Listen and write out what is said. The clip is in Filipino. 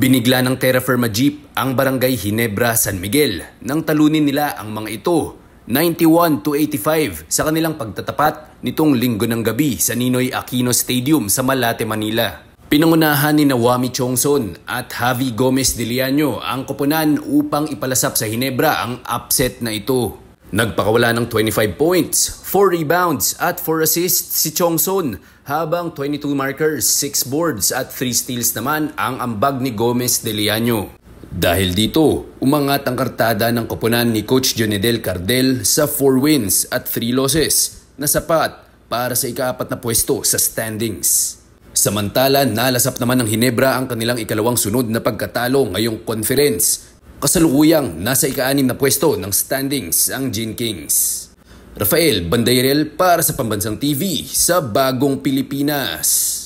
Binigla ng Terra Firma Jeep ang barangay Hinebra, San Miguel nang talunin nila ang mga ito 91 to 85 sa kanilang pagtatapat nitong linggo ng gabi sa Ninoy Aquino Stadium sa Malate, Manila. Pinangunahan ni Nawami Chongson at Javi Gomez Diliano ang koponan upang ipalasap sa Hinebra ang upset na ito. Nagpakawala ng 25 points, 4 rebounds at 4 assists si Chongson habang 22 markers, 6 boards at 3 steals naman ang ambag ni Gomez de Liano. Dahil dito, umangat ang kartada ng koponan ni Coach Jonedel Cardel sa 4 wins at 3 losses na sapat para sa ikaapat na pwesto sa standings. Samantala, nalasap naman ng Hinebra ang kanilang ikalawang sunod na pagkatalo ngayong conference Kasalukuyang nasa ika-anim na pwesto ng standings ang Gene Kings. Rafael Bandairel para sa Pambansang TV sa Bagong Pilipinas.